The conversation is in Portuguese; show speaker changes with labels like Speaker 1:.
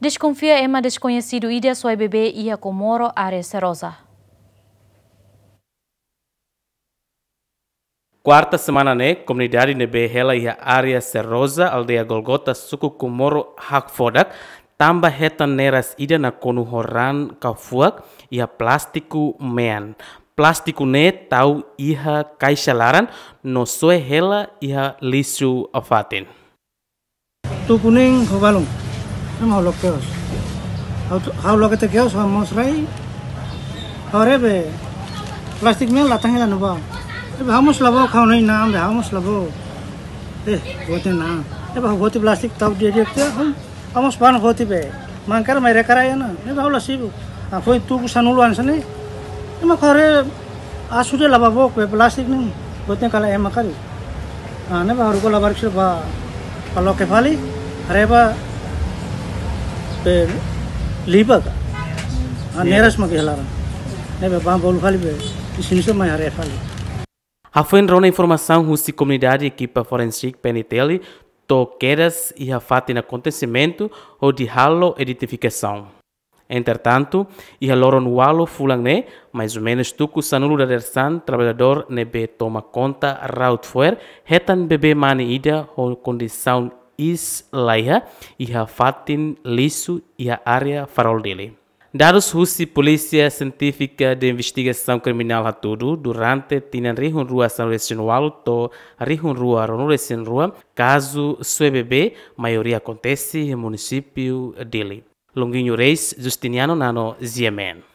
Speaker 1: Desconfia Emma desconhecido Ilha sua bebê e a Comoro Arecerosa.
Speaker 2: Quarta semana né, comunidade nebe hela ia área Serrosa, aldeia Golgota, suku Comoro Hakfodak, tamba reta neras ida na konu horan kafuak ia plástico mean. plástico ne tau iha kaisalaran no soe hela iha lisu afatin.
Speaker 1: Tukuning hobalung. from Holocaust. How, to, how long it goes, how much right? However, plastic mill, Latang and Nuba. How much labo, how many nam, how much labo? Eh, what in now? Ever what the plastic top director? How much one what the Mankar, my recarayana, never all a sibu. I'm going to Sanulu and Sunny. I'm a corre, Asuja lavabo, plastic name, what the Kala Emakari. Never Rugola Barksha, Paloke Valley, Reba. A लीबा का हाँ नेरस में हला रहा नहीं बाबा बोल खाली पे इसमें
Speaker 2: na informação russa comunidade equipa forensic PNTL toqueiras e afate no acontecimento ou de halo edificação. Entretanto, e a loron walo mais ou menos tuco sanulo da dersan, trabalhador nebe toma conta raut fuer, retan bebê mani ida ou condição Islaya iha fatin lixo e a área farol dele. Dados Russi Polícia Científica de Investigação Criminal Hatudu durante tinan rihun rua San Resinwalo to rihun rua Ronuresin rua caso CBB maioria acontece no município dele. Longuinho Reis Justiniano Nano Ziemen.